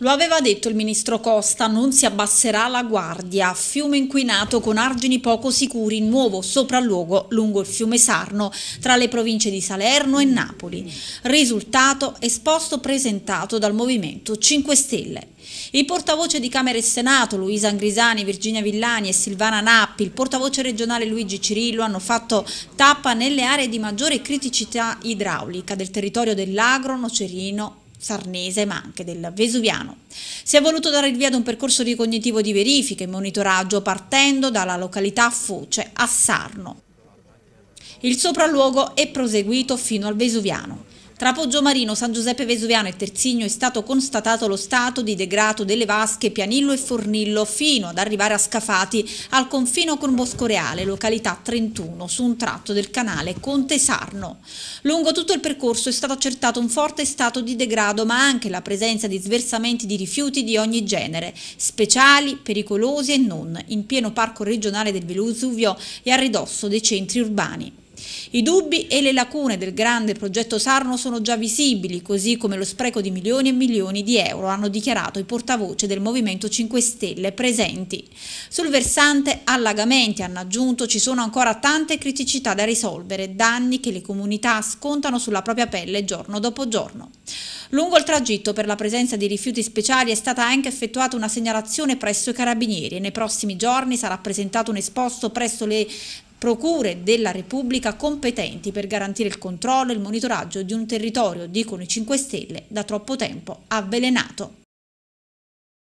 Lo aveva detto il ministro Costa, non si abbasserà la guardia. Fiume inquinato con argini poco sicuri, nuovo sopralluogo lungo il fiume Sarno, tra le province di Salerno e Napoli. Risultato esposto presentato dal Movimento 5 Stelle. Il portavoce di Camera e Senato, Luisa Angrisani, Virginia Villani e Silvana Nappi, il portavoce regionale Luigi Cirillo hanno fatto tappa nelle aree di maggiore criticità idraulica del territorio dell'Agro, Nocerino sarnese ma anche del Vesuviano. Si è voluto dare il via ad un percorso ricognitivo di verifica e monitoraggio partendo dalla località Foce a Sarno. Il sopralluogo è proseguito fino al Vesuviano. Tra Poggio Marino, San Giuseppe Vesuviano e Terzigno è stato constatato lo stato di degrado delle vasche Pianillo e Fornillo fino ad arrivare a Scafati al confino con Boscoreale, località 31, su un tratto del canale Conte Sarno. Lungo tutto il percorso è stato accertato un forte stato di degrado ma anche la presenza di sversamenti di rifiuti di ogni genere, speciali, pericolosi e non, in pieno parco regionale del Vesuvio e a ridosso dei centri urbani. I dubbi e le lacune del grande progetto Sarno sono già visibili, così come lo spreco di milioni e milioni di euro, hanno dichiarato i portavoce del Movimento 5 Stelle presenti. Sul versante allagamenti, hanno aggiunto, ci sono ancora tante criticità da risolvere, danni che le comunità scontano sulla propria pelle giorno dopo giorno. Lungo il tragitto per la presenza di rifiuti speciali è stata anche effettuata una segnalazione presso i carabinieri e nei prossimi giorni sarà presentato un esposto presso le procure della Repubblica competenti per garantire il controllo e il monitoraggio di un territorio, dicono i 5 Stelle, da troppo tempo avvelenato.